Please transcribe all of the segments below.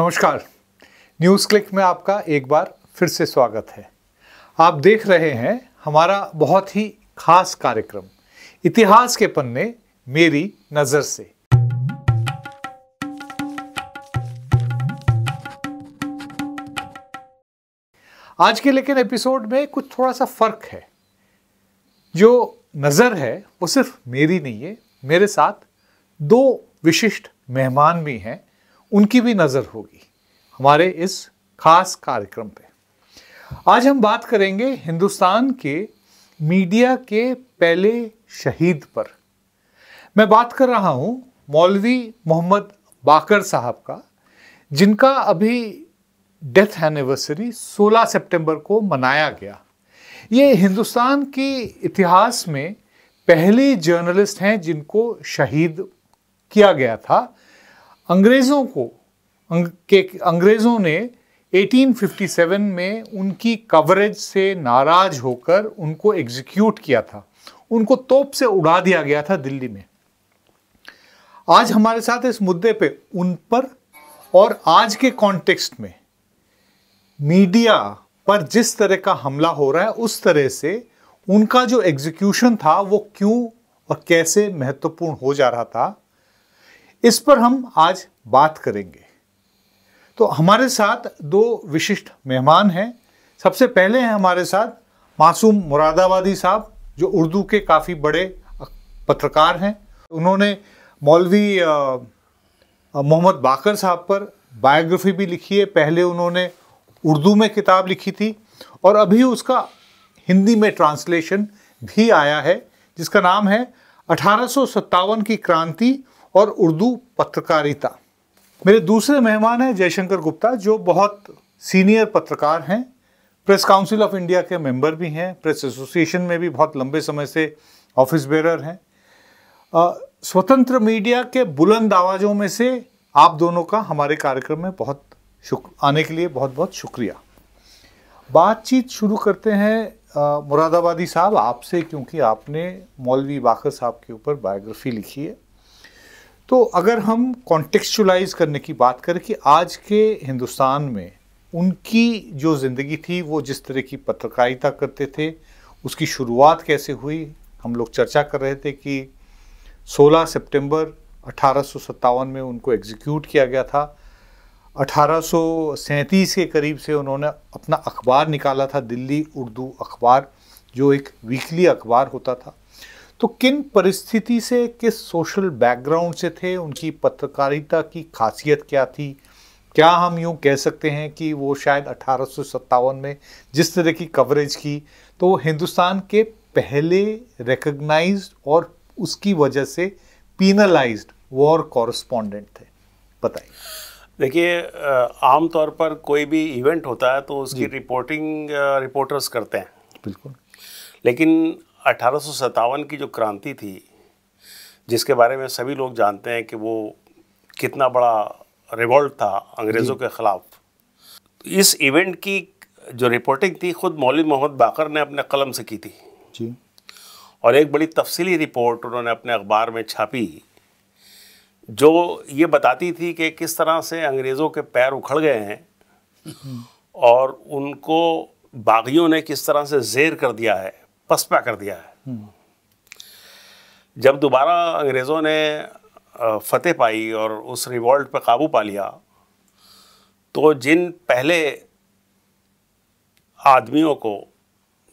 नमस्कार news click में आपका एक बार फिर से स्वागत है आप देख रहे हैं हमारा बहुत ही खास कार्यक्रम इतिहास के पन्ने मेरी नज़र से आज के लेकिन एपिसोड में कुछ थोड़ा सा फर्क है जो नज़र है वो सिर्फ मेरी नहीं है मेरे साथ दो विशिष्ट मेहमान भी हैं उनकी भी नज़र होगी हमारे इस खास कार्यक्रम पे आज हम बात करेंगे हिंदुस्तान के मीडिया के पहले शहीद पर मैं बात कर रहा हूँ मौलवी मोहम्मद बाकर साहब का जिनका अभी डेथ एनिवर्सरी 16 सितंबर को मनाया गया ये हिंदुस्तान के इतिहास में पहले जर्नलिस्ट हैं जिनको शहीद किया गया था अंग्रेज़ों को अंग, के अंग्रेज़ों ने 1857 में उनकी कवरेज से नाराज होकर उनको एग्जीक्यूट किया था उनको तोप से उड़ा दिया गया था दिल्ली में आज हमारे साथ इस मुद्दे पे उन पर और आज के कॉन्टेक्स्ट में मीडिया पर जिस तरह का हमला हो रहा है उस तरह से उनका जो एग्जीक्यूशन था वो क्यों और कैसे महत्वपूर्ण हो जा रहा था इस पर हम आज बात करेंगे तो हमारे साथ दो विशिष्ट मेहमान हैं सबसे पहले हैं हमारे साथ मासूम मुरादाबादी साहब जो उर्दू के काफ़ी बड़े पत्रकार हैं उन्होंने मौलवी मोहम्मद बाकर साहब पर बायोग्राफी भी लिखी है पहले उन्होंने उर्दू में किताब लिखी थी और अभी उसका हिंदी में ट्रांसलेशन भी आया है जिसका नाम है अठारह की क्रांति और उर्दू पत्रकारिता मेरे दूसरे मेहमान हैं जयशंकर गुप्ता जो बहुत सीनियर पत्रकार हैं प्रेस काउंसिल ऑफ इंडिया के मेंबर भी हैं प्रेस एसोसिएशन में भी बहुत लंबे समय से ऑफिस बेरर हैं स्वतंत्र मीडिया के बुलंद आवाज़ों में से आप दोनों का हमारे कार्यक्रम में बहुत शुक्र आने के लिए बहुत बहुत शुक्रिया बातचीत शुरू करते हैं मुरादाबादी साहब आपसे क्योंकि आपने मौलवी बाकर साहब के ऊपर बायोग्राफी लिखी है तो अगर हम कॉन्टेक्चुलाइज करने की बात करें कि आज के हिंदुस्तान में उनकी जो ज़िंदगी थी वो जिस तरह की पत्रकारिता करते थे उसकी शुरुआत कैसे हुई हम लोग चर्चा कर रहे थे कि 16 सितंबर अठारह में उनको एग्जीक्यूट किया गया था अठारह के करीब से उन्होंने अपना अखबार निकाला था दिल्ली उर्दू अखबार जो एक वीकली अखबार होता था तो किन परिस्थिति से किस सोशल बैकग्राउंड से थे उनकी पत्रकारिता की खासियत क्या थी क्या हम यूँ कह सकते हैं कि वो शायद अठारह में जिस तरह की कवरेज की तो वो हिंदुस्तान के पहले रिकग्नाइज और उसकी वजह से पीनलाइज वॉर कॉरस्पॉन्डेंट थे बताइए देखिए आमतौर पर कोई भी इवेंट होता है तो उसकी रिपोर्टिंग रिपोर्टर्स करते हैं बिल्कुल लेकिन अठारह की जो क्रांति थी जिसके बारे में सभी लोग जानते हैं कि वो कितना बड़ा रिवॉल्ट था अंग्रेज़ों के ख़िलाफ़ इस इवेंट की जो रिपोर्टिंग थी खुद मौलिक मोहम्मद बाकर ने अपने कलम से की थी जी और एक बड़ी तफसली रिपोर्ट उन्होंने अपने अखबार में छापी जो ये बताती थी कि किस तरह से अंग्रेज़ों के पैर उखड़ गए हैं हम्म। और उनको बागियों ने किस तरह से जेर कर दिया है पसपा कर दिया है जब दोबारा अंग्रेज़ों ने फतेह पाई और उस रिवॉल्ट पर काबू पा लिया तो जिन पहले आदमियों को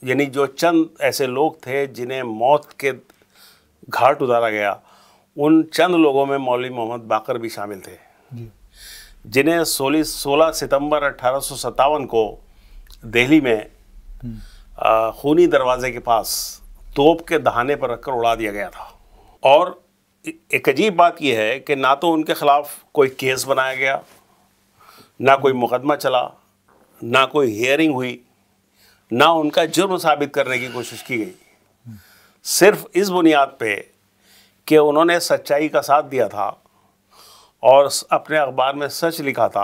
यानी जो चंद ऐसे लोग थे जिन्हें मौत के घाट उतारा गया उन चंद लोगों में मौलवी मोहम्मद बाकर भी शामिल थे जिन्हें सोलह सोलह सितंबर अठारह को दिल्ली में हम्म। खूनी दरवाजे के पास तोप के दहाने पर रखकर उड़ा दिया गया था और एक अजीब बात यह है कि ना तो उनके ख़िलाफ़ कोई केस बनाया गया ना कोई मुकदमा चला ना कोई हियरिंग हुई ना उनका जुर्म साबित करने की कोशिश की गई सिर्फ इस बुनियाद पे कि उन्होंने सच्चाई का साथ दिया था और अपने अखबार में सच लिखा था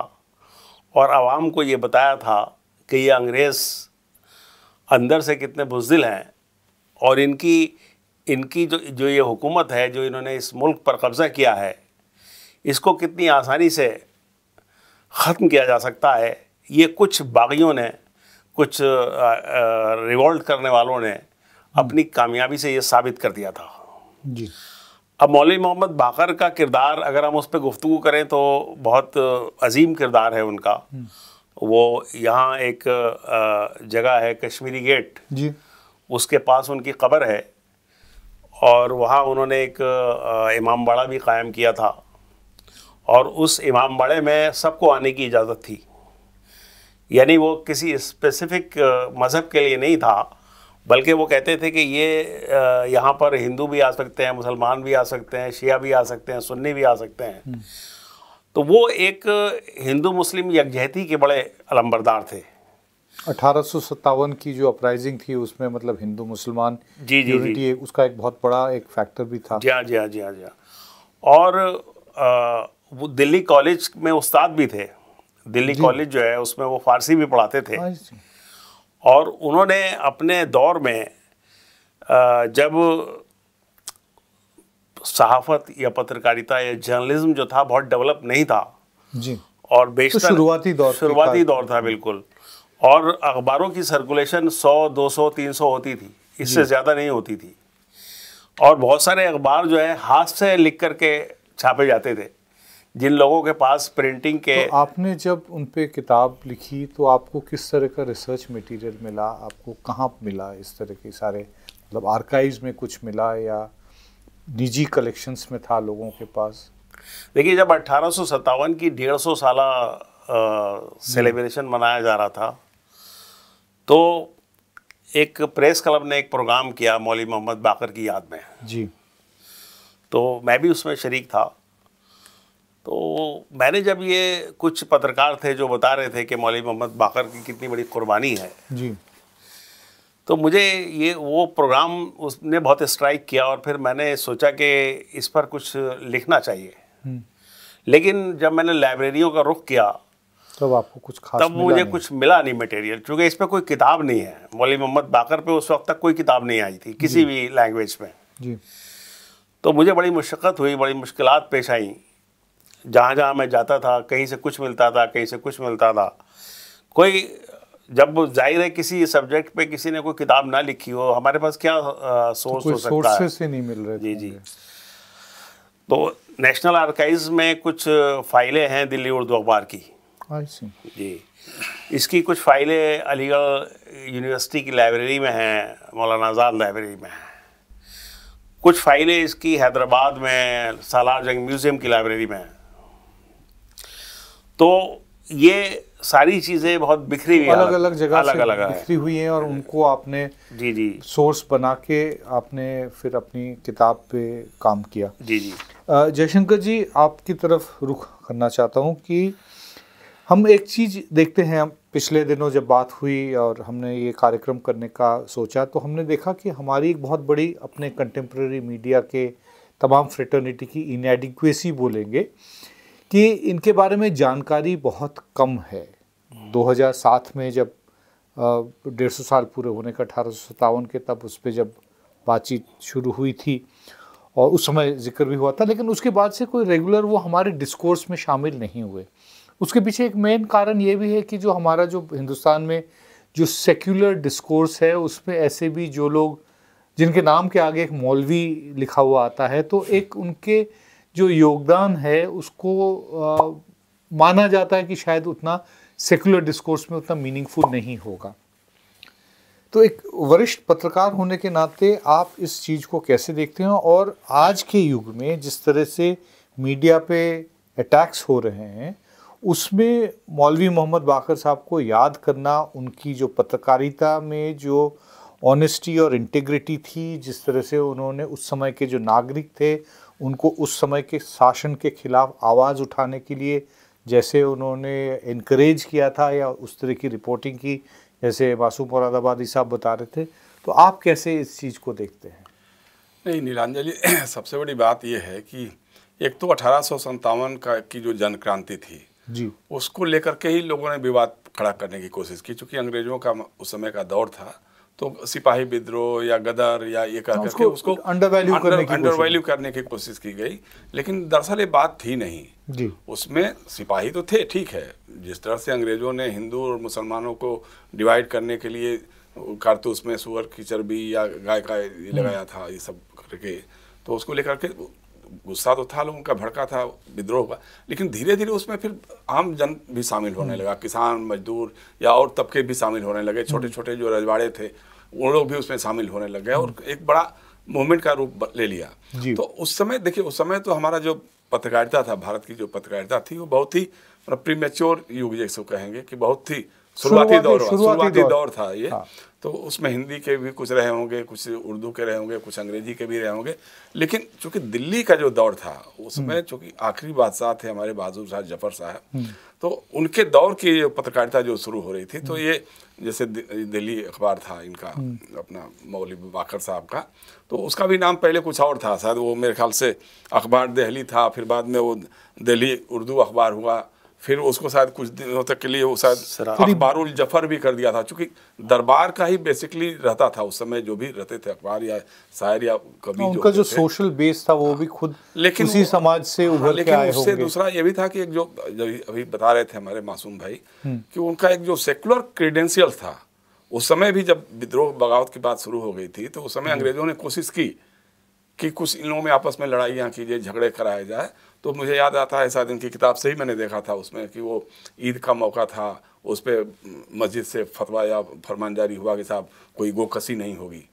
और आवाम को ये बताया था कि ये अंग्रेज़ अंदर से कितने बुजदिल हैं और इनकी इनकी जो जो ये हुकूमत है जो इन्होंने इस मुल्क पर कब्ज़ा किया है इसको कितनी आसानी से ख़त्म किया जा सकता है ये कुछ बागियों ने कुछ रिवॉल्ट करने वालों ने अपनी कामयाबी से ये साबित कर दिया था जी अब मौलवी मोहम्मद बाकर का किरदार अगर हम उस पर गुफ्तु करें तो बहुत अजीम किरदार है उनका हम्म। वो यहाँ एक जगह है कश्मीरी गेट जी उसके पास उनकी कब्र है और वहाँ उन्होंने एक इमाम बाड़ा भी कायम किया था और उस इमाम बाड़े में सबको आने की इजाज़त थी यानी वो किसी स्पेसिफिक मज़हब के लिए नहीं था बल्कि वो कहते थे कि ये यहाँ पर हिंदू भी आ सकते हैं मुसलमान भी आ सकते हैं शिया भी आ सकते हैं सुन्नी भी आ सकते हैं हम्म। तो वो एक हिंदू मुस्लिम यकजहती के बड़े अलम्बरदार थे अठारह की जो अपराइजिंग थी उसमें मतलब हिंदू मुसलमान जी जी जी उसका एक बहुत बड़ा एक फैक्टर भी था जी हाँ जी हाँ जी हाँ जी और आ, वो दिल्ली कॉलेज में उस्ताद भी थे दिल्ली कॉलेज जो है उसमें वो फारसी भी पढ़ाते थे हाँ और उन्होंने अपने दौर में आ, जब सहाफत या पत्रकारिता या जर्नलिज्म जो था बहुत डेवलप नहीं था जी और बेशतर तो शुरुआती दौर शुरुआती दौर था बिल्कुल और अखबारों की सर्कुलेशन 100 200 300 होती थी इससे ज़्यादा नहीं होती थी और बहुत सारे अखबार जो है हाथ से लिख करके छापे जाते थे जिन लोगों के पास प्रिंटिंग के तो आपने जब उन पर किताब लिखी तो आपको किस तरह का रिसर्च मटेरियल मिला आपको कहाँ मिला इस तरह के सारे मतलब आर्काइव में कुछ मिला या निजी कलेक्शंस में था लोगों के पास देखिए जब अट्ठारह की डेढ़ सौ साल सेलिब्रेशन मनाया जा रहा था तो एक प्रेस क्लब ने एक प्रोग्राम किया मौली मोहम्मद बाकर की याद में जी तो मैं भी उसमें शरीक था तो मैंने जब ये कुछ पत्रकार थे जो बता रहे थे कि मौली मोहम्मद बाकर की कितनी बड़ी कुर्बानी है जी तो मुझे ये वो प्रोग्राम उसने बहुत स्ट्राइक किया और फिर मैंने सोचा कि इस पर कुछ लिखना चाहिए हम्म। लेकिन जब मैंने लाइब्रेरियों का रुख किया तब तो आपको कुछ खास तब मुझे नहीं। कुछ मिला नहीं मटेरियल क्योंकि इस पर कोई किताब नहीं है मौली मोहम्मद बाकर पे उस वक्त तक कोई किताब नहीं आई थी किसी भी लैंग्वेज में जी तो मुझे बड़ी मुशक्क़त हुई बड़ी मुश्किल पेश आई जहाँ जहाँ मैं जाता था कहीं से कुछ मिलता था कहीं से कुछ मिलता था कोई जब जाहिर है किसी सब्जेक्ट पे किसी ने कोई किताब ना लिखी हो हमारे पास क्या सोर्स हो सकता है से नहीं मिल रहे जी जी तो नेशनल आर्काइव्स में कुछ फाइलें हैं दिल्ली उर्दू अखबार की जी इसकी कुछ फाइलें अलीगढ़ यूनिवर्सिटी की लाइब्रेरी में हैं मौलाना आज़ाद लाइब्रेरी में हैं कुछ फाइलें इसकी हैदराबाद में सालार जंग म्यूज़ियम की लाइब्रेरी में हैं तो ये सारी चीजें बहुत बिखरी हुई अलग अलग जगह अलग अलग बिखरी हुई हैं और उनको आपने जी जी सोर्स बना के आपने फिर अपनी किताब पे काम किया जी जी जयशंकर जी आपकी तरफ रुख करना चाहता हूँ कि हम एक चीज़ देखते हैं पिछले दिनों जब बात हुई और हमने ये कार्यक्रम करने का सोचा तो हमने देखा कि हमारी एक बहुत बड़ी अपने कंटेम्प्रेरी मीडिया के तमाम फ्रेटर्निटी की इनएडिक्वेसी बोलेंगे कि इनके बारे में जानकारी बहुत कम है 2007 में जब डेढ़ सौ साल पूरे होने का अठारह सौ के तब उस पर जब बातचीत शुरू हुई थी और उस समय जिक्र भी हुआ था लेकिन उसके बाद से कोई रेगुलर वो हमारे डिस्कोर्स में शामिल नहीं हुए उसके पीछे एक मेन कारण ये भी है कि जो हमारा जो हिंदुस्तान में जो सेक्युलर डिस्कोर्स है उसमें ऐसे भी जो लोग जिनके नाम के आगे एक मौलवी लिखा हुआ आता है तो एक उनके जो योगदान है उसको आ, माना जाता है कि शायद उतना सेकुलर डिस्कोर्स में उतना मीनिंगफुल नहीं होगा तो एक वरिष्ठ पत्रकार होने के नाते आप इस चीज़ को कैसे देखते हैं और आज के युग में जिस तरह से मीडिया पे अटैक्स हो रहे हैं उसमें मौलवी मोहम्मद बाकर साहब को याद करना उनकी जो पत्रकारिता में जो ऑनेस्टी और इंटेग्रिटी थी जिस तरह से उन्होंने उस समय के जो नागरिक थे उनको उस समय के शासन के खिलाफ आवाज़ उठाने के लिए जैसे उन्होंने इनक्रेज किया था या उस तरह की रिपोर्टिंग की जैसे मासूम मुरादाबादी साहब बता रहे थे तो आप कैसे इस चीज़ को देखते हैं नहीं नीलांजलि सबसे बड़ी बात यह है कि एक तो अठारह का की जो जन क्रांति थी जी उसको लेकर के ही लोगों ने विवाद खड़ा करने की कोशिश की चूँकि अंग्रेज़ों का उस समय का दौर था तो सिपाही विद्रोह या गदर या ये कर हाँ, करके उसको वैल्यू करने की अंडरवैल्यू करने की कोशिश की गई लेकिन दरअसल ये बात थी नहीं जी उसमें सिपाही तो थे ठीक है जिस तरह से अंग्रेजों ने हिंदू और मुसलमानों को डिवाइड करने के लिए कारतूस में सुअर की चर्बी या गाय का लगाया था ये सब करके तो उसको लेकर के गुस्सा तो था लोगों का भड़का था विद्रोह हुआ लेकिन धीरे धीरे उसमें फिर आम जन भी शामिल होने लगा किसान मजदूर या और तबके भी शामिल होने लगे हम्म। छोटे छोटे जो रजवाड़े थे वो लोग भी उसमें शामिल होने लग गए और हम्म। एक बड़ा मूवमेंट का रूप ले लिया तो उस समय देखिए उस समय तो हमारा जो पत्रकारिता था भारत की जो पत्रकारिता थी वो बहुत ही प्रीमेच्योर युग जैसे कहेंगे कि बहुत ही शुरुआती दौर शुरुआती दौर था ये हाँ। तो उसमें हिंदी के भी कुछ रहे होंगे कुछ उर्दू के रहे होंगे कुछ अंग्रेजी के भी रहे होंगे लेकिन चूंकि दिल्ली का जो दौर था उसमें हम्म। चूंकि आखिरी बादशाह थे हमारे बहादुर शाह जफर साहब हम्म। तो उनके दौर की पत्रकारिता जो शुरू हो रही थी तो हम्म। ये जैसे दिल्ली अखबार था इनका अपना मौली बाकर साहब का तो उसका भी नाम पहले कुछ और था शायद वो मेरे ख्याल से अखबार दहली था फिर बाद में वो दिल्ली उर्दू अखबार हुआ फिर उसको शायद कुछ दिनों तक के लिए वो शायद अखबारुल जफर भी कर दिया था क्योंकि दरबार का ही बेसिकली रहता था उस समय जो भी रहते थे अखबार या शायर या कभी हाँ, उनका जो, जो सोशल बेस था वो भी खुद लेकिन उसी समाज से हाँ, उभर हाँ, लेकिन उससे दूसरा ये भी था कि एक जो अभी बता रहे थे हमारे मासूम भाई हम्म। कि उनका एक जो सेकुलर क्रीडेंशियल था उस समय भी जब विद्रोह बगावत की बात शुरू हो गई थी तो उस समय हम्म। अंग्रेजों ने कोशिश की कि कुछ इन लोगों में आपस में लड़ाइयाँ कीजिए झगड़े कराए जाए तो मुझे याद आता है ऐसा दिन की किताब से ही मैंने देखा था उसमें कि वो ईद का मौका था उस पर मस्जिद से फतवा या फरमान जारी हुआ कि साहब कोई गोकसी नहीं होगी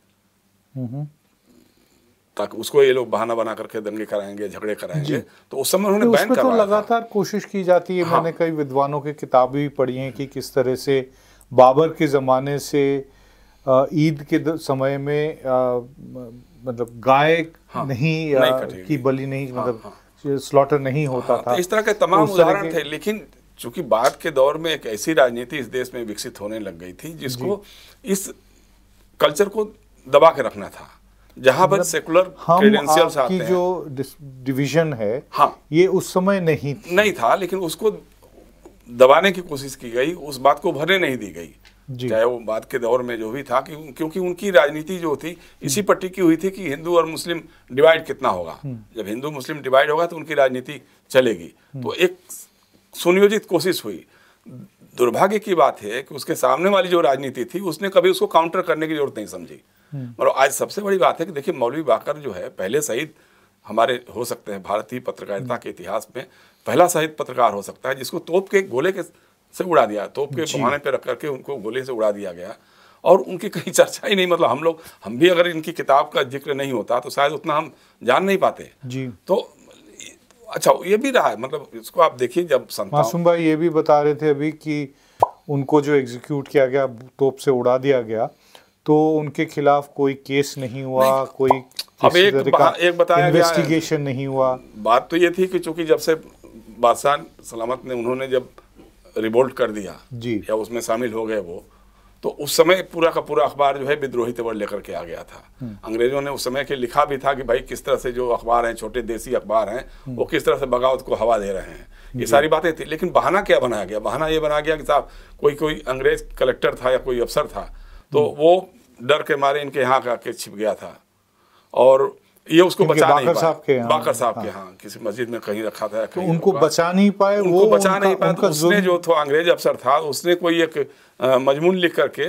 ताकि उसको ये लोग बहाना बना करके दंगे कराएंगे झगड़े कराएंगे तो उस समय उन्होंने तो बैन तो लगातार कोशिश की जाती है हाँ। मैंने कई विद्वानों की किताबें भी पढ़ी हैं कि किस तरह से बाबर के ज़माने से ईद के समय में मतलब गाय हाँ, नहीं, नहीं की बलि नहीं हाँ, मतलब हाँ, स्लॉटर नहीं हाँ, होता हाँ, था तो इस तरह के तमाम तो उदाहरण थे लेकिन चूंकि बाद के दौर में एक ऐसी राजनीति इस देश में विकसित होने लग गई थी जिसको इस कल्चर को दबा के रखना था जहां पर सेकुलर मतलब क्रेडेंशियल्स जो डिवीजन है हाँ ये उस समय नहीं थी। नहीं था लेकिन उसको दबाने की कोशिश की गई उस बात को भरने नहीं दी गई चाहे वो बाद के दौर में जो भी था कि क्योंकि उनकी राजनीति जो थी इसी पट्टी की हुई थी कि हिंदू और मुस्लिम डिवाइड कितना होगा हम्म। जब हिंदू मुस्लिम डिवाइड होगा तो उनकी राजनीति चलेगी हम्म। तो एक सुनियोजित कोशिश हुई दुर्भाग्य की बात है कि उसके सामने वाली जो राजनीति थी उसने कभी उसको काउंटर करने की जरूरत नहीं समझी हम्म। मतलब आज सबसे बड़ी बात है कि देखिए मौलवी बाकर जो है पहले शहीद हमारे हो सकते हैं भारतीय पत्रकारिता के इतिहास में पहला शहीद पत्रकार हो सकता है जिसको तोप के गोले के से उड़ा दिया तोप के बहाने पर रख करके उनको गोले से उड़ा दिया गया और उनकी कहीं चर्चा ही नहीं मतलब हम लोग हम भी अगर इनकी किताब का जिक्र नहीं होता तो शायद उतना हम जान नहीं पाते जी तो अच्छा ये भी रहा है मतलब इसको आप देखिए जब मासूम भाई ये भी बता रहे थे अभी कि उनको जो एग्जीक्यूट किया गया तोप से उड़ा दिया गया तो उनके खिलाफ कोई केस नहीं हुआ नहीं। कोई अब एक एक बताया इन्वेस्टिगेशन नहीं हुआ बात तो ये थी कि चूंकि जब से बादशाह सलामत ने उन्होंने जब रिवोल्ट कर दिया जी या उसमें शामिल हो गए वो तो उस समय पूरा का पूरा अखबार जो है विद्रोही तेवर लेकर के आ गया था हम्म। अंग्रेजों ने उस समय के लिखा भी था कि भाई किस तरह से जो अखबार हैं छोटे देसी अखबार हैं हम्म। वो किस तरह से बगावत को हवा दे रहे हैं ये सारी बातें थी लेकिन बहाना क्या बनाया गया बहाना ये बनाया गया कि साहब कोई कोई अंग्रेज कलेक्टर था या कोई अफसर था तो हम्म। वो डर के मारे इनके यहाँ का के छिप गया था और ये उसको बचा नहीं पाए बाकर साहब के हाँ किसी मस्जिद में कहीं रखा था कहीं उनको बचा नहीं पाए उनको वो बचा उनका, नहीं पाए तो उसने जो था तो अंग्रेज अफसर था उसने कोई एक मजमून लिख करके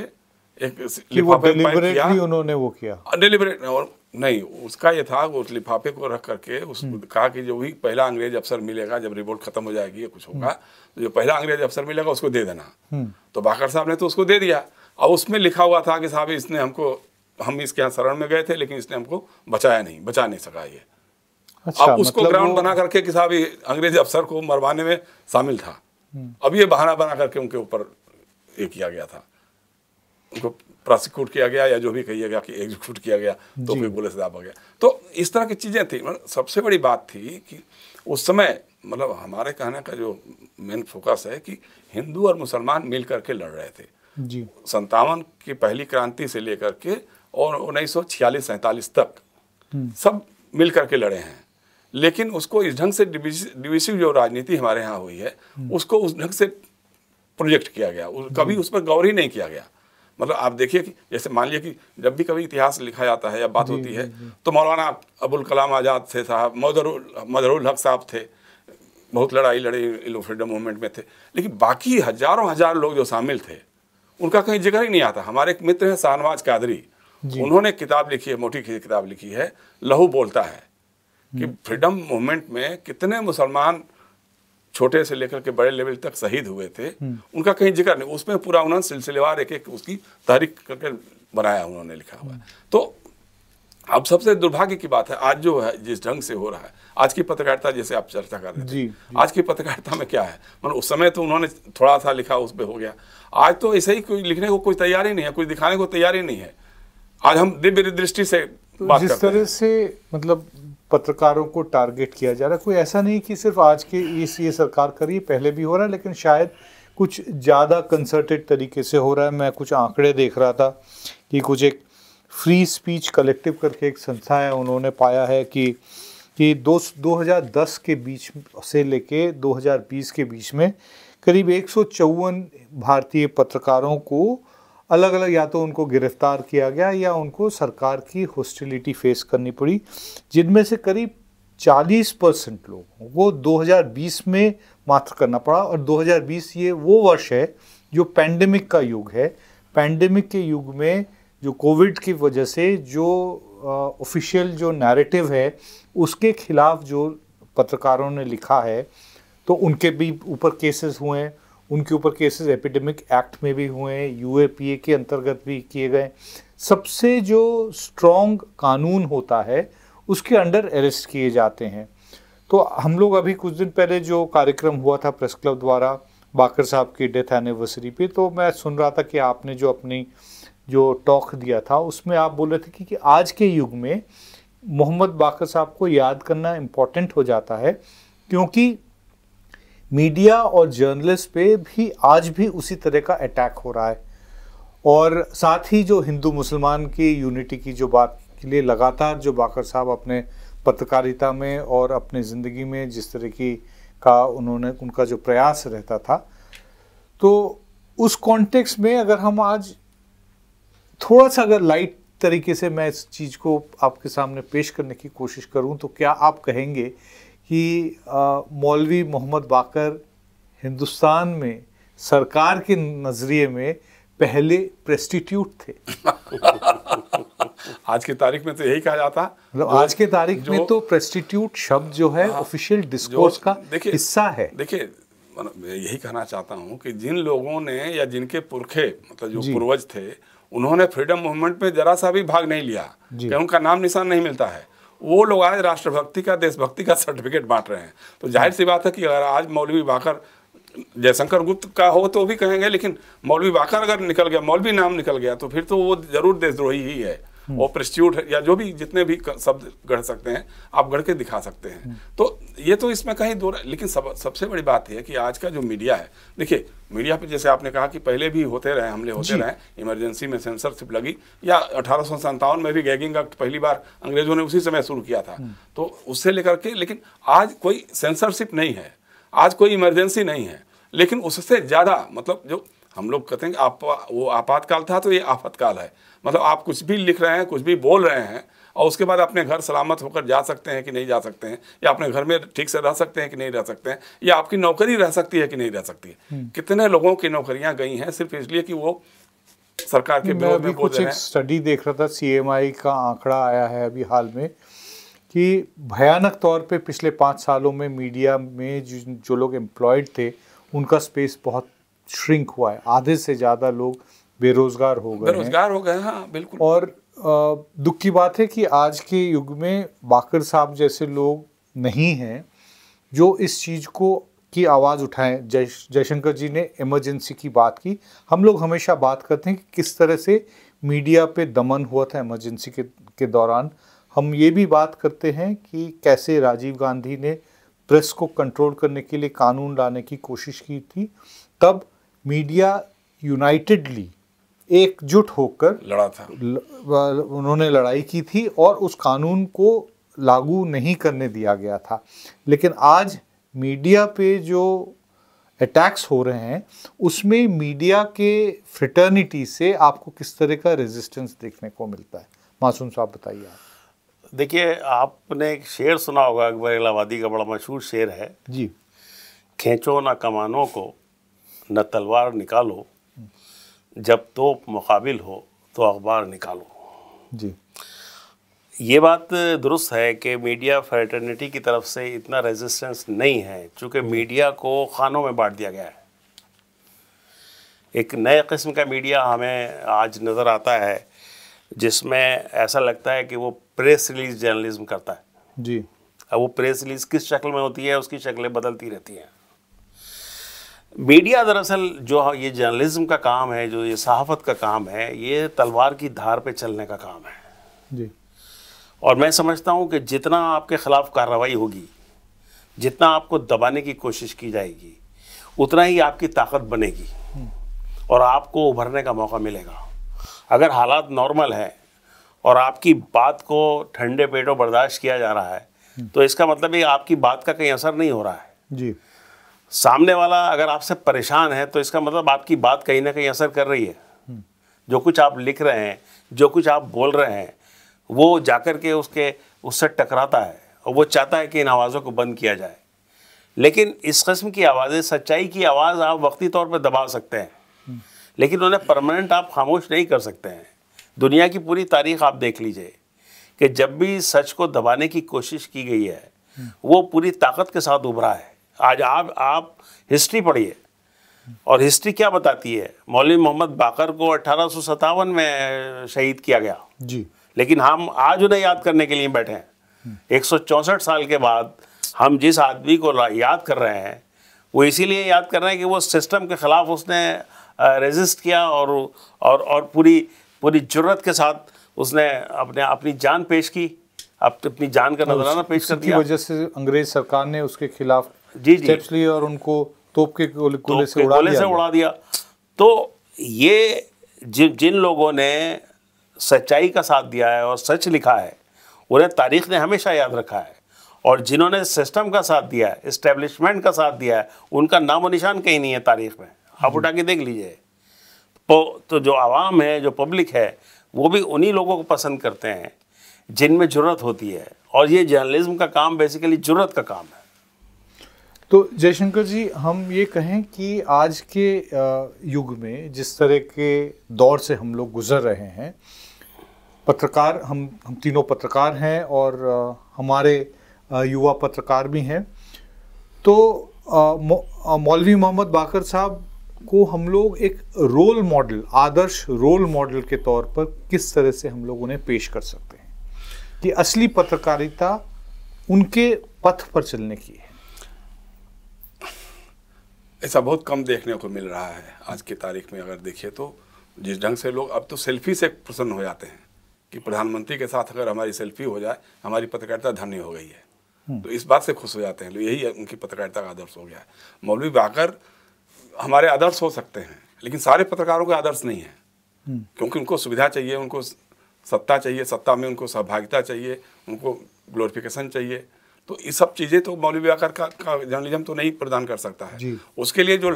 एक लिफाफे में उन्होंने वो किया डिलीवरेट नहीं उसका ये था उस लिफाफे को रख करके उसको हम्म। कहा कि जो भी पहला अंग्रेज अफसर मिलेगा जब रिपोर्ट खत्म हो जाएगी कुछ हम्म। होगा तो जो पहला अंग्रेज अफसर मिलेगा उसको दे देना हम्म। तो बाकर साहब ने तो उसको दे दिया और उसमें लिखा हुआ था कि साहब इसने हमको हम इसके यहाँ शरण में गए थे लेकिन इसने हमको बचाया नहीं बचा नहीं सका ये अच्छा, अब उसको मतलब ग्राउंड बना करके कि साहब अंग्रेज अफसर को मरवाने में शामिल था हम्म। अब ये बहाना बना करके उनके ऊपर ये किया गया था उनको प्रोसिक्यूट किया गया या जो भी कही गया कि एग्जीक्यूट किया गया तो भी बोले से हो गया तो इस तरह की चीज़ें थी मतलब सबसे बड़ी बात थी कि उस समय मतलब हमारे कहने का जो मेन फोकस है कि हिंदू और मुसलमान मिल करके लड़ रहे थे जी संतावन की पहली क्रांति से लेकर के और उन्नीस सौ तक सब मिल करके लड़े हैं लेकिन उसको इस ढंग से डिविसिव जो राजनीति हमारे यहाँ हुई है उसको उस ढंग से प्रोजेक्ट किया गया कभी उस पर गौर ही नहीं किया गया मतलब आप देखिए कि जैसे मान लीजिए कि जब भी कभी इतिहास लिखा जाता है या बात होती है तो मौलाना अबुल कलाम आज़ाद थे साहब मदरुल मदरुल हक साहब थे बहुत लड़ाई लड़ी इलो फ्रीडम मूवमेंट में थे लेकिन बाकी हजारों हजार लोग जो शामिल थे उनका कहीं जिक्र ही नहीं आता हमारे एक मित्र हैं शाहनवाज कादरी उन्होंने किताब लिखी है मोटी किताब लिखी है लहू बोलता है कि हम्म। फ्रीडम मूवमेंट में कितने मुसलमान छोटे से लेकर के बड़े लेवल तक शहीद हुए थे हम्म। उनका कहीं जिक्र नहीं उसमें पूरा उन्होंने सिलसिलेवार एक एक उसकी तहरीक करके बनाया उन्होंने लिखा हुआ हम्म। तो अब सबसे दुर्भाग्य की बात है आज जो है जिस ढंग से हो रहा है आज की पत्रकारिता जैसे आप चर्चा कर रहे हैं आज की पत्रकारिता में क्या है मतलब उस समय तो उन्होंने थोड़ा सा लिखा उस पर हो गया आज तो ऐसे ही कोई लिखने को कोई तैयारी नहीं है कोई दिखाने को तैयारी नहीं है आज हम दिव्य दृष्टि से तो बात जिस तरह से मतलब पत्रकारों को टारगेट किया जा रहा है कोई ऐसा नहीं कि सिर्फ आज के इस ये सरकार करी पहले भी हो रहा है लेकिन शायद कुछ ज़्यादा कंसर्टेड तरीके से हो रहा है मैं कुछ आंकड़े देख रहा था कि कुछ एक फ्री स्पीच कलेक्टिव करके एक संस्था है उन्होंने पाया है कि कि दो 2010 के बीच से लेके 2020 के बीच में करीब एक भारतीय पत्रकारों को अलग अलग या तो उनको गिरफ्तार किया गया या उनको सरकार की हॉस्टिलिटी फेस करनी पड़ी जिनमें से करीब 40 परसेंट लोगों को 2020 में मात्र करना पड़ा और 2020 ये वो वर्ष है जो पैंडमिक का युग है पैंडमिक के युग में जो कोविड की वजह से जो ऑफिशियल जो नैरेटिव है उसके खिलाफ जो पत्रकारों ने लिखा है तो उनके भी ऊपर केसेस हुए हैं उनके ऊपर केसेस एपिडेमिक एक्ट में भी हुए हैं यू के अंतर्गत भी किए गए सबसे जो स्ट्रॉन्ग कानून होता है उसके अंडर अरेस्ट किए जाते हैं तो हम लोग अभी कुछ दिन पहले जो कार्यक्रम हुआ था प्रेस क्लब द्वारा बाकर साहब की डेथ एनिवर्सरी पे तो मैं सुन रहा था कि आपने जो अपनी जो टॉक दिया था उसमें आप बोल रहे थे कि, कि आज के युग में मोहम्मद बाकर साहब को याद करना इम्पॉर्टेंट हो जाता है क्योंकि मीडिया और जर्नलिस्ट पे भी आज भी उसी तरह का अटैक हो रहा है और साथ ही जो हिंदू मुसलमान की यूनिटी की जो बात के लिए लगातार जो बाकर साहब अपने पत्रकारिता में और अपने ज़िंदगी में जिस तरह की का उन्होंने उनका जो प्रयास रहता था तो उस कॉन्टेक्स्ट में अगर हम आज थोड़ा सा अगर लाइट तरीके से मैं इस चीज़ को आपके सामने पेश करने की कोशिश करूं तो क्या आप कहेंगे कि मौलवी मोहम्मद बाकर हिंदुस्तान में सरकार के नज़रिए में पहले प्रेस्टिट्यूट थे आज की तारीख में तो यही कहा जाता मतलब आज के तारीख में तो प्रेस्टिट्यूट शब्द जो है ऑफिशियल हाँ। डिस्कोर्स का हिस्सा है देखिए मतलब यही कहना चाहता हूँ कि जिन लोगों ने या जिनके पुरखे मतलब जो पूर्वज थे उन्होंने फ्रीडम मूवमेंट में जरा सा भी भाग नहीं लिया उनका नाम निशान नहीं मिलता है वो लोग आज राष्ट्रभक्ति का देशभक्ति का सर्टिफिकेट बांट रहे हैं तो जाहिर सी बात है कि अगर आज मौलवी बाकर जयशंकर गुप्त का हो तो भी कहेंगे लेकिन मौलवी बाकर अगर निकल गया मौलवी नाम निकल गया तो फिर तो वो ज़रूर देशद्रोही ही है और प्रेस्ट्यूट या जो भी जितने भी शब्द गढ़ सकते हैं आप गढ़ के दिखा सकते हैं तो ये तो इसमें कहीं दो लेकिन सब सबसे बड़ी बात यह है कि आज का जो मीडिया है देखिए मीडिया पे जैसे आपने कहा कि पहले भी होते रहे हमले होते रहे इमरजेंसी में सेंसरशिप लगी या अठारह में भी गैगिंग एक्ट पहली बार अंग्रेजों ने उसी समय शुरू किया था तो उससे लेकर के लेकिन आज कोई सेंसरशिप नहीं है आज कोई इमरजेंसी नहीं है लेकिन उससे ज़्यादा मतलब जो हम लोग कहते हैं कि आप वो आपातकाल था तो ये आपातकाल है मतलब आप कुछ भी लिख रहे हैं कुछ भी बोल रहे हैं और उसके बाद अपने घर सलामत होकर जा सकते हैं कि नहीं जा सकते हैं या अपने घर में ठीक से रह सकते हैं कि नहीं रह सकते हैं या आपकी नौकरी रह सकती है कि नहीं रह सकती है हम्म। कितने लोगों की नौकरियां गई हैं सिर्फ इसलिए कि वो सरकार के विरोध में कुछ एक स्टडी देख रहा था सी का आंकड़ा आया है अभी हाल में कि भयानक तौर पर पिछले पाँच सालों में मीडिया में जो लोग एम्प्लॉयड थे उनका स्पेस बहुत श्रिंक हुआ है आधे से ज़्यादा लोग बेरोजगार हो गए बेरोजगार हो गए हाँ बिल्कुल और दुख की बात है कि आज के युग में बाकर साहब जैसे लोग नहीं हैं जो इस चीज़ को की आवाज़ उठाएं जय जयशंकर जी ने इमरजेंसी की बात की हम लोग हमेशा बात करते हैं कि किस तरह से मीडिया पे दमन हुआ था इमरजेंसी के के दौरान हम ये भी बात करते हैं कि कैसे राजीव गांधी ने प्रेस को कंट्रोल करने के लिए कानून लाने की कोशिश की थी तब मीडिया यूनाइटेडली एकजुट होकर लड़ा था उन्होंने लड़ाई की थी और उस कानून को लागू नहीं करने दिया गया था लेकिन आज मीडिया पे जो अटैक्स हो रहे हैं उसमें मीडिया के फ्रिटर्निटी से आपको किस तरह का रेजिस्टेंस देखने को मिलता है मासूम साहब बताइए आप देखिए आपने एक शेर सुना होगा अकबर इलाहाबादी का बड़ा मशहूर शेर है जी खेचो ना कमानों को न तलवार निकालो जब तो मुकाबिल हो तो अखबार निकालो जी ये बात दुरुस्त है कि मीडिया फ्रेटर्निटी की तरफ से इतना रेजिस्टेंस नहीं है चूँकि मीडिया को खानों में बांट दिया गया है एक नए किस्म का मीडिया हमें आज नज़र आता है जिसमें ऐसा लगता है कि वो प्रेस रिलीज जर्नलिज्म करता है जी अब वो प्रेस रिलीज किस शक्ल में होती है उसकी शक्लें बदलती रहती हैं मीडिया दरअसल जो हाँ, ये जर्नलिज्म का काम है जो ये सहाफत का काम है ये तलवार की धार पे चलने का काम है जी और मैं समझता हूँ कि जितना आपके ख़िलाफ़ कार्रवाई होगी जितना आपको दबाने की कोशिश की जाएगी उतना ही आपकी ताकत बनेगी हम्म। और आपको उभरने का मौका मिलेगा अगर हालात नॉर्मल हैं और आपकी बात को ठंडे पेटों बर्दाश्त किया जा रहा है हम्म। तो इसका मतलब ये आपकी बात का कहीं असर नहीं हो रहा है जी सामने वाला अगर आपसे परेशान है तो इसका मतलब आपकी बात कहीं ना कहीं असर कर रही है जो कुछ आप लिख रहे हैं जो कुछ आप बोल रहे हैं वो जाकर के उसके उससे टकराता है और वो चाहता है कि इन आवाज़ों को बंद किया जाए लेकिन इस कस्म की आवाज़ें सच्चाई की आवाज़ आप वक्ती तौर पर दबा सकते हैं लेकिन उन्हें परमानेंट आप खामोश नहीं कर सकते हैं दुनिया की पूरी तारीख आप देख लीजिए कि जब भी सच को दबाने की कोशिश की गई है वो पूरी ताकत के साथ उभरा है आज आप आप हिस्ट्री पढ़िए और हिस्ट्री क्या बताती है मौलवी मोहम्मद बाकर को अठारह में शहीद किया गया जी लेकिन हम आज उन्हें याद करने के लिए बैठे हैं एक साल के बाद हम जिस आदमी को याद कर रहे हैं वो इसीलिए याद कर रहे हैं कि वो सिस्टम के ख़िलाफ़ उसने रेजिस्ट किया और और और पूरी पूरी जरूरत के साथ उसने अपने अपनी जान पेश की अपनी जान का तो नजराना पेश कर दिया वजह से अंग्रेज सरकार ने उसके खिलाफ जी स्टेप्स लिए और उनको तोप के गोले, से उड़ा गोले से उड़ा दिया तो ये जि, जिन लोगों ने सच्चाई का साथ दिया है और सच लिखा है उन्हें तारीख ने हमेशा याद रखा है और जिन्होंने सिस्टम का साथ दिया है इस्टेब्लिशमेंट का साथ दिया है उनका नामो निशान कहीं नहीं है तारीख में आप उठा के देख लीजिए तो, तो जो आवाम है जो पब्लिक है वो भी उन्हीं लोगों को पसंद करते हैं जिनमें ज़रूरत होती है और ये जर्नलिज्म का काम बेसिकली ज़रूरत का काम है तो जयशंकर जी हम ये कहें कि आज के युग में जिस तरह के दौर से हम लोग गुजर रहे हैं पत्रकार हम हम तीनों पत्रकार हैं और हमारे युवा पत्रकार भी हैं तो मौलवी मोहम्मद बाकर साहब को हम लोग एक रोल मॉडल आदर्श रोल मॉडल के तौर पर किस तरह से हम लोग उन्हें पेश कर सकते हैं कि असली पत्रकारिता उनके पथ पर चलने की है ऐसा बहुत कम देखने को मिल रहा है आज की तारीख में अगर देखिए तो जिस ढंग से लोग अब तो सेल्फी से प्रसन्न हो जाते हैं कि प्रधानमंत्री के साथ अगर हमारी सेल्फी हो जाए हमारी पत्रकारिता धन्य हो गई है हम्म। तो इस बात से खुश हो जाते हैं तो यही उनकी पत्रकारिता का आदर्श हो गया है मौलवी बाकर हमारे आदर्श हो सकते हैं लेकिन सारे पत्रकारों के आदर्श नहीं है हम्म। क्योंकि उनको सुविधा चाहिए उनको सत्ता चाहिए सत्ता में उनको सहभागिता चाहिए उनको ग्लोरिफिकेशन चाहिए तो ये सब चीज़ें तो मौलवी आकर का, का जर्नलिज्म तो नहीं प्रदान कर सकता है उसके लिए जो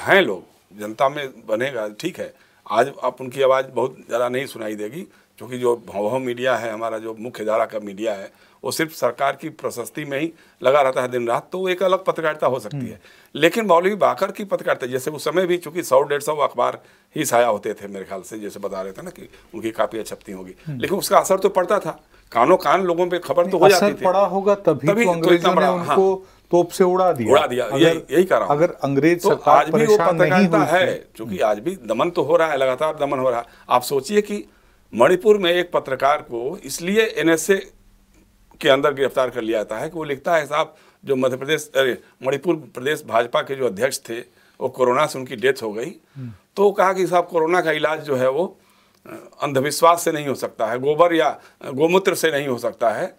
हैं लोग जनता में बनेगा ठीक है आज आप उनकी आवाज़ बहुत ज़्यादा नहीं सुनाई देगी क्योंकि जो भौह मीडिया है हमारा जो मुख्य धारा का मीडिया है वो सिर्फ सरकार की प्रशस्ति में ही लगा रहता है दिन रात तो एक अलग पत्रकारिता हो सकती है हम्म। लेकिन मौलवी बाकर की पत्रकारिता जैसे उस समय भी चूंकि सौ डेढ़ सौ अखबार ही साया होते थे मेरे ख्याल से जैसे बता रहे थे ना कि उनकी कापियाँ छपती होगी हम्म। लेकिन उसका असर तो पड़ता था कानों कान लोगों पर खबर तो हो जाती थी पड़ा होगा तभी, तभी तो, तो अंग्रेजों ने हाँ। उनको तोप से उड़ा दिया उड़ा दिया यही यही कर रहा हूँ अगर अंग्रेज तो आज भी वो पत्रकारिता है क्योंकि आज भी दमन तो हो रहा है लगातार दमन हो रहा है आप सोचिए कि मणिपुर में एक पत्रकार को इसलिए एनएसए के अंदर गिरफ्तार कर लिया जाता है कि वो लिखता है साहब जो मध्य प्रदेश अरे मणिपुर प्रदेश भाजपा के जो अध्यक्ष थे वो कोरोना से उनकी डेथ हो गई हम्म। तो कहा कि साहब कोरोना का इलाज जो है वो अंधविश्वास से नहीं हो सकता है गोबर या गोमूत्र से नहीं हो सकता है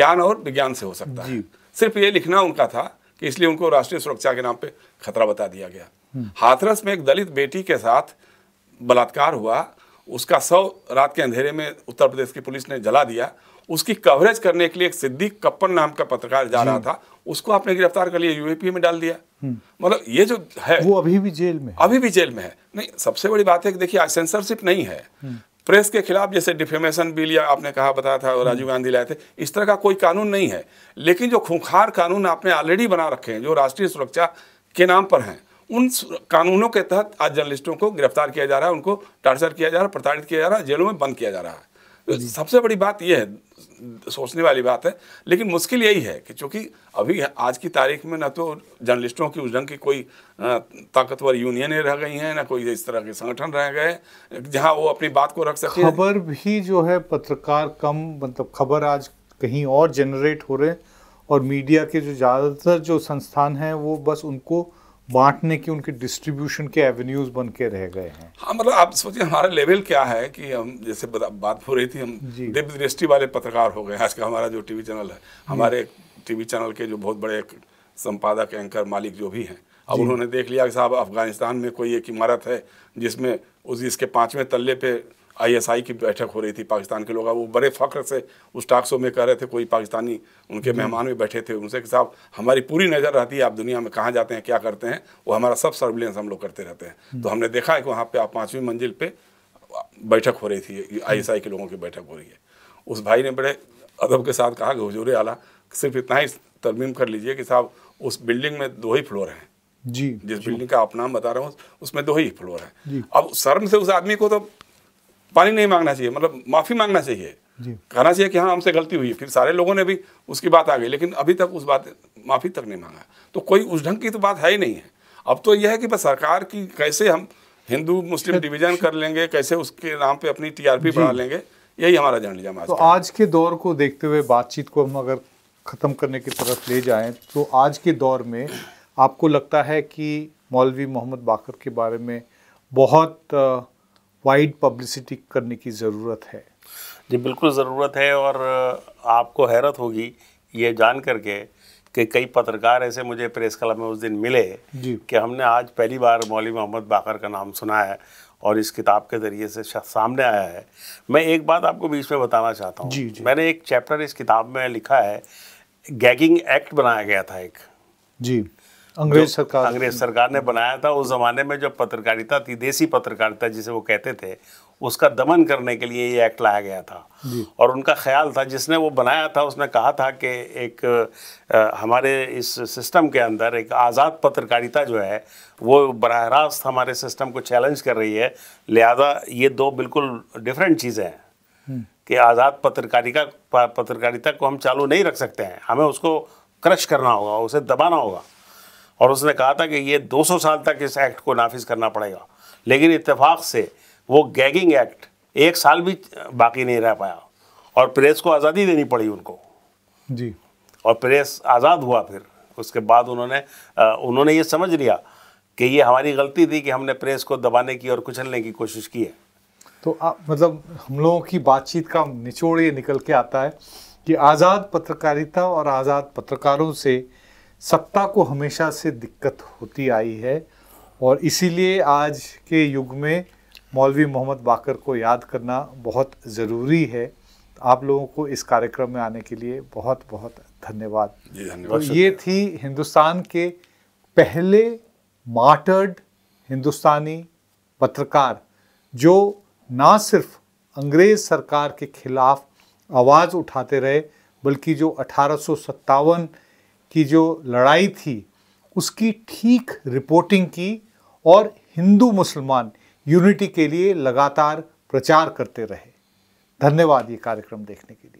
ज्ञान और विज्ञान से हो सकता है सिर्फ ये लिखना उनका था कि इसलिए उनको राष्ट्रीय सुरक्षा के नाम पे खतरा बता दिया गया हम्म। हाथरस में एक दलित बेटी के साथ बलात्कार हुआ उसका शव रात के अंधेरे में उत्तर प्रदेश की पुलिस ने जला दिया उसकी कवरेज करने के लिए एक सिद्दीक कप्पन नाम का पत्रकार जा रहा था उसको आपने गिरफ्तार कर लिया यूएपी में डाल दिया हम्म। मतलब ये जो है वो अभी भी जेल में अभी भी जेल में है नहीं सबसे बड़ी बात है कि देखिए आज सेंसरशिप नहीं है हम्म। प्रेस के खिलाफ जैसे डिफेमेशन बिल या आपने कहा बताया था हम्म। राजीव गांधी लाए थे इस तरह का कोई कानून नहीं है लेकिन जो खूंखार कानून आपने ऑलरेडी बना रखे हैं जो राष्ट्रीय सुरक्षा के नाम पर हैं उन कानूनों के तहत आज जर्नलिस्टों को गिरफ्तार किया जा रहा है उनको टार्चर किया जा रहा है प्रताड़ित किया जा रहा है जेलों में बंद किया जा रहा है सबसे बड़ी बात यह है सोचने वाली बात है लेकिन मुश्किल यही है कि चूंकि अभी आज की तारीख में ना तो जर्नलिस्टों की उस ढंग की कोई ताकतवर यूनियनें रह गई हैं ना कोई इस तरह के संगठन रह गए जहां वो अपनी बात को रख सके खबर भी जो है पत्रकार कम मतलब खबर आज कहीं और जनरेट हो रहे और मीडिया के जो ज़्यादातर जो संस्थान हैं वो बस उनको बांटने के उनके डिस्ट्रीब्यूशन के एवेन्यूज बन के रह गए हैं हाँ मतलब आप सोचिए हमारा लेवल क्या है कि हम जैसे बात हो रही थी हम दिव्य दृष्टि वाले पत्रकार हो गए आज का हमारा जो टीवी चैनल है हमारे टीवी चैनल के जो बहुत बड़े संपादक एंकर मालिक जो भी हैं अब उन्होंने देख लिया कि साहब अफगानिस्तान में कोई एक इमारत है जिसमें उस इसके पाँचवें तल्ले पे आईएसआई की बैठक हो रही थी पाकिस्तान के लोग वो बड़े फ़ख्र से उस टाक शो में कह रहे थे कोई पाकिस्तानी उनके मेहमान भी बैठे थे उनसे कि साहब हमारी पूरी नज़र रहती है आप दुनिया में कहाँ जाते हैं क्या करते हैं वो हमारा सब सर्विलेंस हम लोग करते रहते हैं तो हमने देखा है कि वहाँ पर आप पाँचवीं मंजिल पर बैठक हो रही थी आई के लोगों की बैठक हो रही है उस भाई ने बड़े अदब के साथ कहा कि हजूर आला सिर्फ इतना ही तरमीम कर लीजिए कि साहब उस बिल्डिंग में दो ही फ्लोर हैं जी जिस बिल्डिंग का आप नाम बता रहा हूँ उसमें दो ही फ्लोर है अब शर्म से उस आदमी को तो पानी नहीं मांगना चाहिए मतलब माफ़ी मांगना चाहिए कहना चाहिए कि हाँ हमसे गलती हुई है फिर सारे लोगों ने भी उसकी बात आ गई लेकिन अभी तक उस बात माफ़ी तक नहीं मांगा तो कोई उस ढंग की तो बात है ही नहीं है अब तो यह है कि बस सरकार की कैसे हम हिंदू मुस्लिम डिवीजन कर लेंगे कैसे उसके नाम पे अपनी टीआरपी बढ़ा लेंगे यही हमारा जर्नलिज्म तो आज के दौर को देखते हुए बातचीत को हम अगर ख़त्म करने की तरफ ले जाएं तो आज के दौर में आपको लगता है कि मौलवी मोहम्मद बाकर के बारे में बहुत वाइड पब्लिसिटी करने की ज़रूरत है जी बिल्कुल ज़रूरत है और आपको हैरत होगी ये जान करके कि कई पत्रकार ऐसे मुझे प्रेस क्लब में उस दिन मिले कि हमने आज पहली बार मौली मोहम्मद बाकर का नाम सुना है और इस किताब के ज़रिए से सामने आया है मैं एक बात आपको बीच में बताना चाहता हूँ जी, जी मैंने एक चैप्टर इस किताब में लिखा है गैगिंग एक्ट बनाया गया था एक जी अंग्रेज सरकार अंग्रेज सरकार ने बनाया था उस जमाने में जो पत्रकारिता थी देसी पत्रकारिता जिसे वो कहते थे उसका दमन करने के लिए ये एक्ट लाया गया था और उनका ख्याल था जिसने वो बनाया था उसने कहा था कि एक आ, हमारे इस सिस्टम के अंदर एक आज़ाद पत्रकारिता जो है वो बरह रास्त हमारे सिस्टम को चैलेंज कर रही है लिहाजा ये दो बिल्कुल डिफरेंट चीज़ें हैं हम्म। कि आज़ाद पत्रकारिता पत्रकारिता को हम चालू नहीं रख सकते हैं हमें उसको क्रश करना होगा उसे दबाना होगा और उसने कहा था कि ये 200 साल तक इस एक्ट को नाफिज करना पड़ेगा लेकिन इतफाक़ से वो गैगिंग एक्ट एक साल भी बाकी नहीं रह पाया और प्रेस को आज़ादी देनी पड़ी उनको जी और प्रेस आज़ाद हुआ फिर उसके बाद उन्होंने उन्होंने ये समझ लिया कि ये हमारी गलती थी कि हमने प्रेस को दबाने की और कुचलने की कोशिश की है तो आ, मतलब हम लोगों की बातचीत का निचोड़ ये निकल के आता है कि आज़ाद पत्रकारिता और आज़ाद पत्रकारों से सत्ता को हमेशा से दिक्कत होती आई है और इसीलिए आज के युग में मौलवी मोहम्मद बाकर को याद करना बहुत ज़रूरी है आप लोगों को इस कार्यक्रम में आने के लिए बहुत बहुत धन्यवाद तो ये थी हिंदुस्तान के पहले मार्टर्ड हिंदुस्तानी पत्रकार जो ना सिर्फ अंग्रेज़ सरकार के खिलाफ आवाज़ उठाते रहे बल्कि जो अठारह की जो लड़ाई थी उसकी ठीक रिपोर्टिंग की और हिंदू मुसलमान यूनिटी के लिए लगातार प्रचार करते रहे धन्यवाद ये कार्यक्रम देखने के लिए